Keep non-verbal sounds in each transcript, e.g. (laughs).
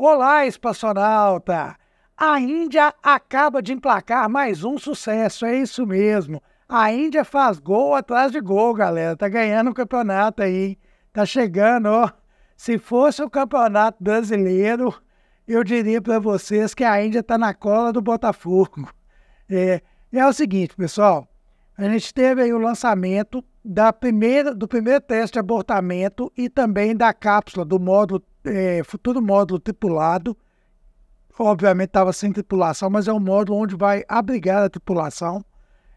Olá, espaçonauta! A Índia acaba de emplacar mais um sucesso, é isso mesmo. A Índia faz gol atrás de gol, galera. Tá ganhando o campeonato aí. Tá chegando, ó. Se fosse o campeonato brasileiro, eu diria para vocês que a Índia tá na cola do Botafogo. É, é o seguinte, pessoal. A gente teve aí o lançamento da primeira, do primeiro teste de abortamento e também da cápsula do módulo, é, futuro módulo tripulado. Obviamente estava sem tripulação, mas é um módulo onde vai abrigar a tripulação.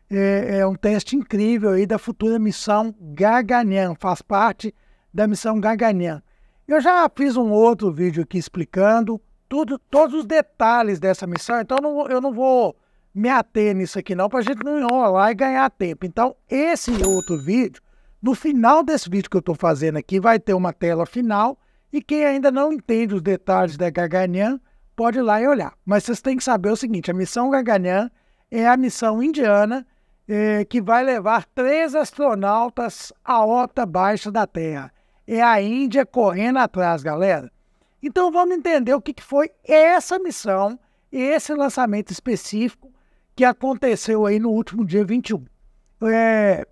É, é um teste incrível aí da futura missão Gaganian, faz parte da missão Gaganian. Eu já fiz um outro vídeo aqui explicando tudo, todos os detalhes dessa missão, então não, eu não vou me ater nisso aqui não, para a gente não enrolar e ganhar tempo. Então, esse outro vídeo, no final desse vídeo que eu estou fazendo aqui, vai ter uma tela final e quem ainda não entende os detalhes da Gaganyan, pode ir lá e olhar. Mas vocês têm que saber o seguinte, a missão Gaganyan é a missão indiana eh, que vai levar três astronautas à rota baixa da Terra. É a Índia correndo atrás, galera. Então vamos entender o que, que foi essa missão, esse lançamento específico que aconteceu aí no último dia 21. É,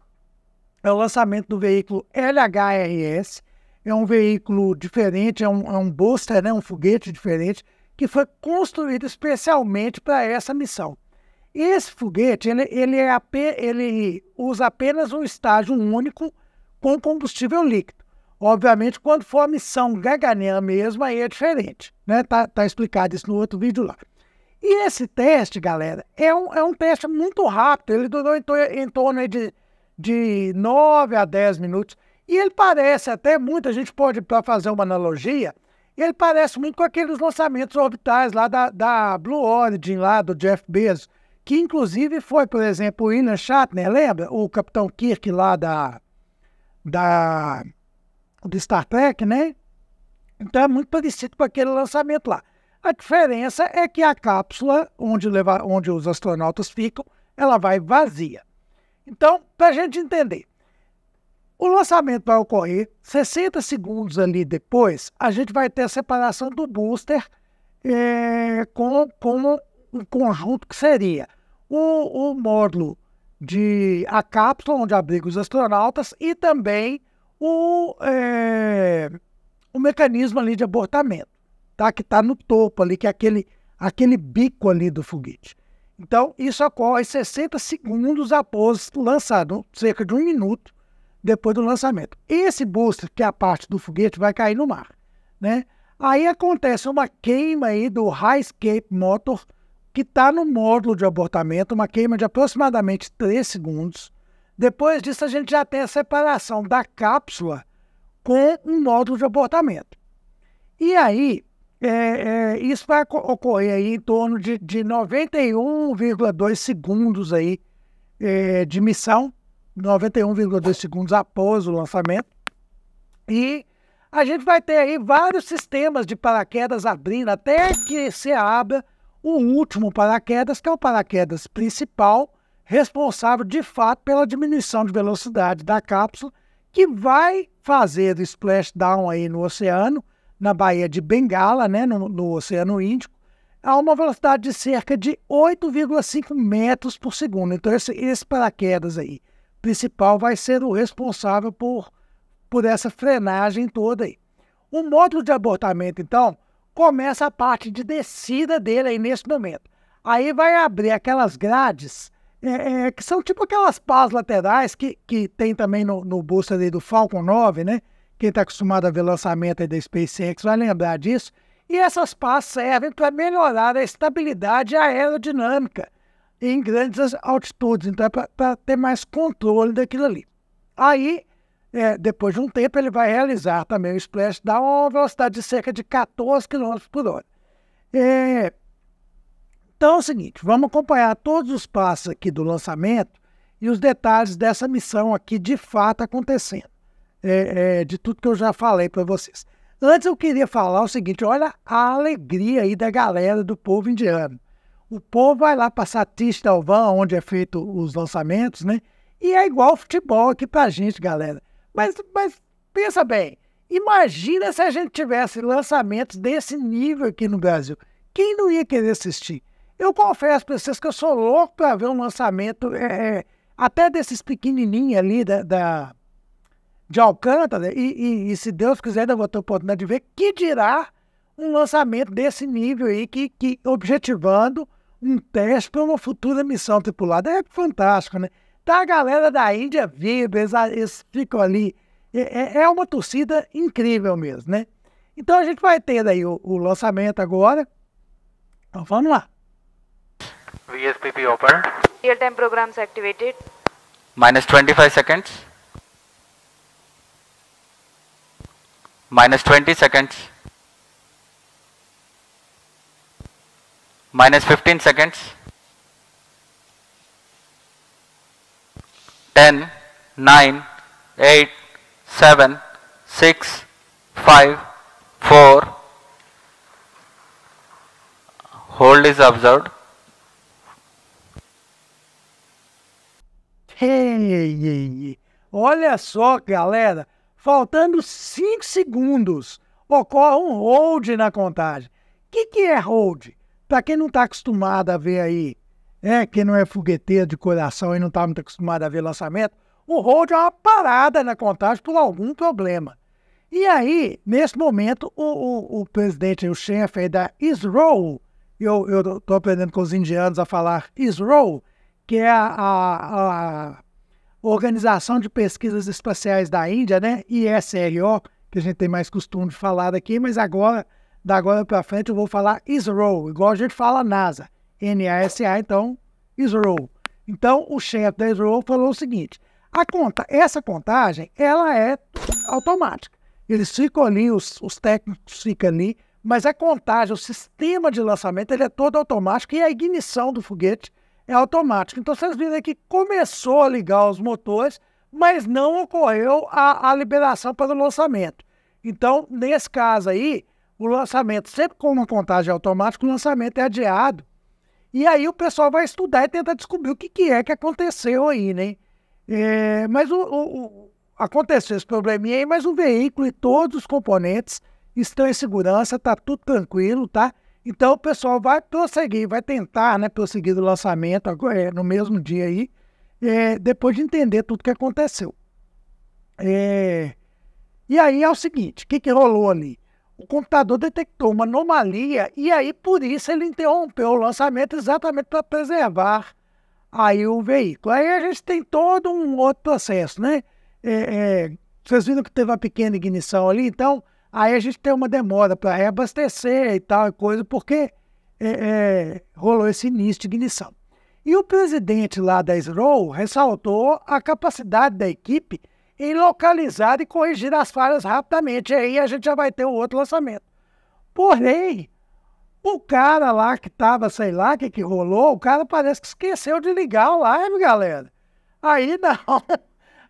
é o lançamento do veículo LHRS, é um veículo diferente, é um, é um booster, né, um foguete diferente, que foi construído especialmente para essa missão. Esse foguete, ele, ele, é ele usa apenas um estágio único com combustível líquido. Obviamente, quando for a missão Gaganã mesmo, aí é diferente. Né? Tá, tá explicado isso no outro vídeo lá. E esse teste, galera, é um, é um teste muito rápido. Ele durou em, em torno de, de 9 a 10 minutos. E ele parece até muito, a gente pode, para fazer uma analogia, ele parece muito com aqueles lançamentos orbitais lá da, da Blue Origin, lá do Jeff Bezos, que inclusive foi, por exemplo, o William Shatner, lembra? O Capitão Kirk lá da, da, do Star Trek, né? Então é muito parecido com aquele lançamento lá. A diferença é que a cápsula onde, leva, onde os astronautas ficam, ela vai vazia. Então, para a gente entender, o lançamento vai ocorrer 60 segundos ali depois, a gente vai ter a separação do booster é, com, com um conjunto que seria o, o módulo de a cápsula onde abriga os astronautas e também o, é, o mecanismo ali de abortamento tá? que está no topo ali, que é aquele, aquele bico ali do foguete. Então, isso ocorre 60 segundos após o lançado, cerca de um minuto depois do lançamento. Esse booster, que é a parte do foguete, vai cair no mar. Né? Aí acontece uma queima aí do High Escape Motor, que está no módulo de abortamento, uma queima de aproximadamente 3 segundos. Depois disso, a gente já tem a separação da cápsula com um módulo de abortamento. E aí, é, é, isso vai ocorrer aí em torno de, de 91,2 segundos aí, é, de missão, 91,2 segundos após o lançamento. E a gente vai ter aí vários sistemas de paraquedas abrindo até que se abra o último paraquedas, que é o paraquedas principal, responsável de fato pela diminuição de velocidade da cápsula, que vai fazer o splashdown aí no oceano na Baía de Bengala, né, no, no Oceano Índico, a uma velocidade de cerca de 8,5 metros por segundo. Então, esse, esse paraquedas aí principal vai ser o responsável por, por essa frenagem toda aí. O módulo de abortamento, então, começa a parte de descida dele aí nesse momento. Aí vai abrir aquelas grades, é, é, que são tipo aquelas pás laterais que, que tem também no, no booster do Falcon 9, né? Quem está acostumado a ver lançamento da SpaceX vai lembrar disso. E essas pás servem para melhorar a estabilidade aerodinâmica em grandes altitudes, então é para ter mais controle daquilo ali. Aí, é, depois de um tempo, ele vai realizar também o splash down uma velocidade de cerca de 14 km por hora. É, então é o seguinte, vamos acompanhar todos os passos aqui do lançamento e os detalhes dessa missão aqui de fato acontecendo é, é, de tudo que eu já falei para vocês. Antes eu queria falar o seguinte: olha a alegria aí da galera do povo indiano. O povo vai lá passar Tish Dalvan, onde é feito os lançamentos, né? E é igual futebol aqui pra gente, galera. Mas, mas pensa bem, imagina se a gente tivesse lançamentos desse nível aqui no Brasil. Quem não ia querer assistir? Eu confesso para vocês que eu sou louco para ver um lançamento é, é, até desses pequenininhos ali da, da, de Alcântara, né? e, e, e, se Deus quiser, ainda vou ter oportunidade de ver, que dirá um lançamento desse nível aí, que, que objetivando um teste para uma futura missão tripulada. É fantástico, né? Tá a galera da Índia viva, eles, eles ficam ali. É, é, é, uma torcida incrível mesmo, né? Então a gente vai ter aí o, o lançamento agora. Então vamos lá. VSPP open. Real time programs activated. Minus 25 seconds. minus 20 seconds, minus 15 seconds, 10, 9, 8, 7, 6, 5, 4, hold is observed. Hey, olha só, galera, faltando 5 segundos, ocorre um hold na contagem. O que, que é hold? Para quem não está acostumado a ver aí, é quem não é fogueteiro de coração e não está muito acostumado a ver lançamento, o hold é uma parada na contagem por algum problema. E aí, nesse momento, o, o, o presidente, o chefe da Israel, eu estou aprendendo com os indianos a falar Israel, que é a, a, a Organização de Pesquisas Espaciais da Índia, né? ISRO, que a gente tem mais costume de falar daqui, mas agora, da agora para frente, eu vou falar ISRO, igual a gente fala NASA. N A S A, então, ISRO. Então, o chefe da ISRO falou o seguinte: a conta, essa contagem, ela é automática. Eles ficam ali, os, os técnicos ficam ali, mas a contagem, o sistema de lançamento, ele é todo automático e é a ignição do foguete é automático. Então vocês viram que começou a ligar os motores, mas não ocorreu a, a liberação para o lançamento. Então, nesse caso aí, o lançamento, sempre com uma contagem automática, o lançamento é adiado. E aí o pessoal vai estudar e tentar descobrir o que, que é que aconteceu aí, né? É, mas o, o, aconteceu esse probleminha aí, mas o veículo e todos os componentes estão em segurança, tá tudo tranquilo, tá? Então o pessoal vai prosseguir, vai tentar né, prosseguir o lançamento agora no mesmo dia aí, é, depois de entender tudo o que aconteceu. É, e aí é o seguinte, o que, que rolou ali? O computador detectou uma anomalia e aí por isso ele interrompeu o lançamento exatamente para preservar aí o veículo. Aí a gente tem todo um outro processo, né? É, é, vocês viram que teve uma pequena ignição ali, então Aí a gente tem uma demora para reabastecer e tal, coisa, porque é, é, rolou esse início de ignição. E o presidente lá da SROW ressaltou a capacidade da equipe em localizar e corrigir as falhas rapidamente. E aí a gente já vai ter o outro lançamento. Porém, o cara lá que estava sei lá, o que, que rolou, o cara parece que esqueceu de ligar o live, galera. Aí (laughs) não.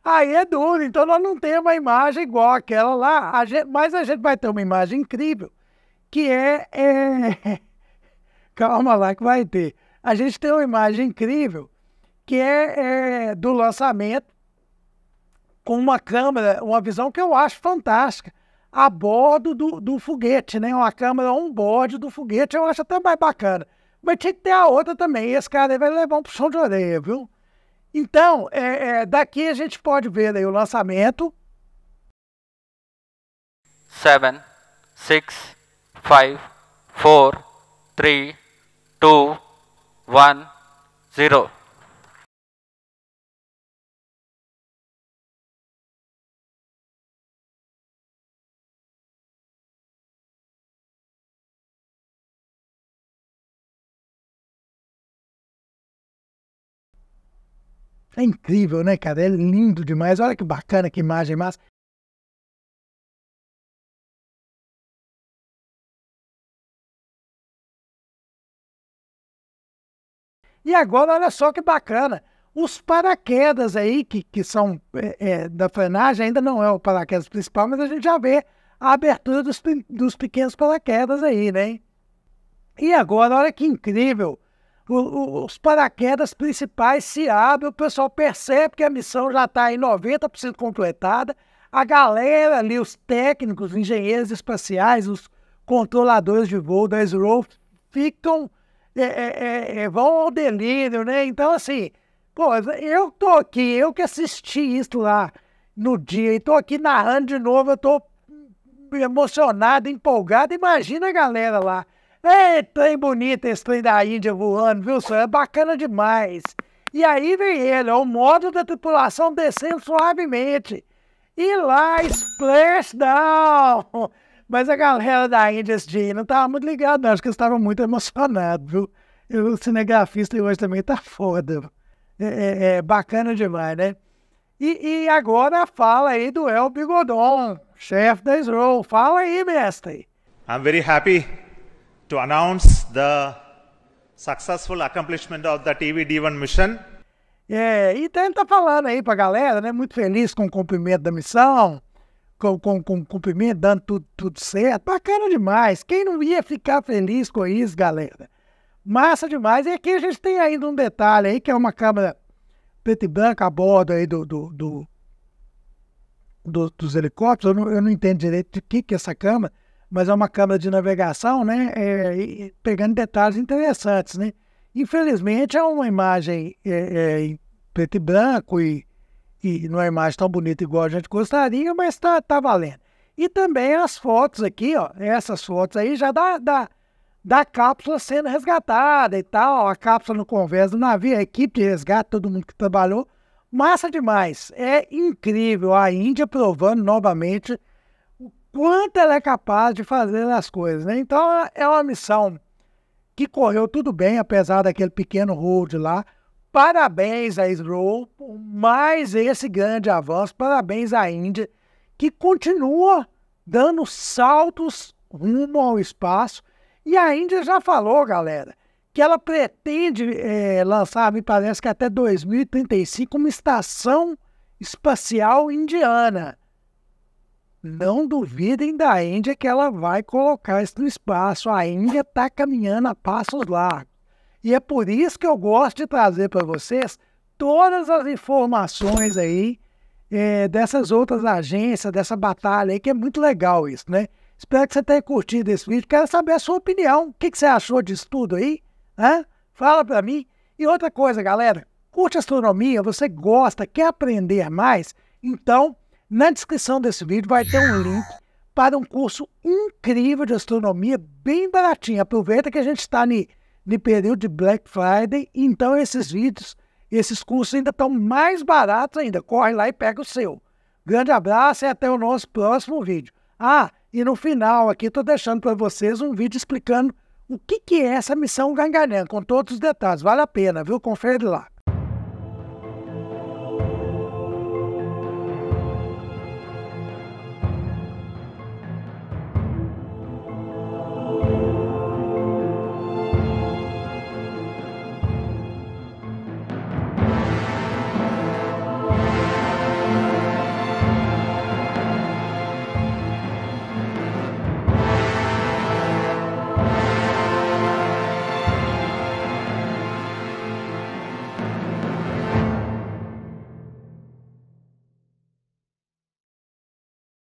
Aí é duro, então nós não temos uma imagem igual aquela lá, a gente, mas a gente vai ter uma imagem incrível, que é, é... (laughs) Calma lá que vai ter. A gente tem uma imagem incrível, que é, é do lançamento, com uma câmera, uma visão que eu acho fantástica, a bordo do, do foguete, né? Uma câmera on-board do foguete, eu acho até mais bacana. Mas tinha que ter a outra também, esse cara aí vai levar um puxão de orelha, viu? Então, é, é, daqui a gente pode ver daí né, o lançamento. 7, 6, 5, 4, 3, 2, 1, 0. É incrível, né, cara? É lindo demais. Olha que bacana, que imagem massa. E agora, olha só que bacana. Os paraquedas aí, que, que são é, é, da frenagem, ainda não é o paraquedas principal, mas a gente já vê a abertura dos, dos pequenos paraquedas aí, né? E agora, olha que incrível os paraquedas principais se abrem, o pessoal percebe que a missão já está em 90% completada. A galera ali, os técnicos, engenheiros espaciais, os controladores de voo da Israel ficam. É, é, é, é, vão ao delírio, né? Então, assim, pô, eu tô aqui, eu que assisti isso lá no dia, e tô aqui narrando de novo, eu tô emocionado, empolgado. Imagina a galera lá. Ei, é, trem bonito esse trem da Índia voando, viu, senhor? É bacana demais. E aí vem ele, ó, é o modo da tripulação descendo suavemente. E lá, splash down! Mas a galera da Índia esse dia não tava muito ligada, não. Acho que eles estavam muito emocionados, viu? E o cinegrafista hoje também tá foda. É, é, é, bacana demais, né? E, e, agora fala aí do El Bigodon, chefe da Srow. Fala aí, mestre. I'm very happy to announce the successful accomplishment of the TVD1 mission. É, e tenta tá, tá falando aí para a galera, né? Muito feliz com o cumprimento da missão, com, com, com o cumprimento, dando tudo, tudo certo. Bacana demais. Quem não ia ficar feliz com isso, galera? Massa demais. E aqui a gente tem ainda um detalhe aí, que é uma câmera preta e branca a bordo aí do, do, do, do dos helicópteros. Eu não, eu não entendo direito de que, que é essa câmera mas é uma câmera de navegação, né? É, pegando detalhes interessantes, né? Infelizmente é uma imagem é, é em preto e branco e, e não é imagem tão bonita igual a gente gostaria, mas está tá valendo. E também as fotos aqui, ó, essas fotos aí já da da da cápsula sendo resgatada e tal, a cápsula no convés do navio, a equipe de resgate, todo mundo que trabalhou. Massa demais, é incrível a Índia provando novamente quanto ela é capaz de fazer as coisas. Né? Então, é, é uma missão que correu tudo bem, apesar daquele pequeno hold lá. Parabéns a Israel por mais esse grande avanço. Parabéns à Índia, que continua dando saltos rumo ao espaço. E a Índia já falou, galera, que ela pretende é, lançar, me parece que até 2035, uma estação espacial indiana. Não duvidem da Índia que ela vai colocar isso no espaço. A Índia está caminhando a passos largos. E é por isso que eu gosto de trazer para vocês todas as informações aí é, dessas outras agências, dessa batalha aí, que é muito legal isso, né? Espero que você tenha curtido esse vídeo. Quero saber a sua opinião. O que, que você achou disso tudo aí? Hã? Fala para mim. E outra coisa, galera, curte astronomia, você gosta, quer aprender mais? Então, na descrição desse vídeo vai ter um link para um curso incrível de astronomia, bem baratinho. Aproveita que a gente está no período de Black Friday, então esses vídeos, esses cursos ainda estão mais baratos ainda. Corre lá e pega o seu. Grande abraço e até o nosso próximo vídeo. Ah, e no final aqui estou deixando para vocês um vídeo explicando o que, que é essa missão Ganganã, com todos os detalhes. Vale a pena, viu? Confere lá.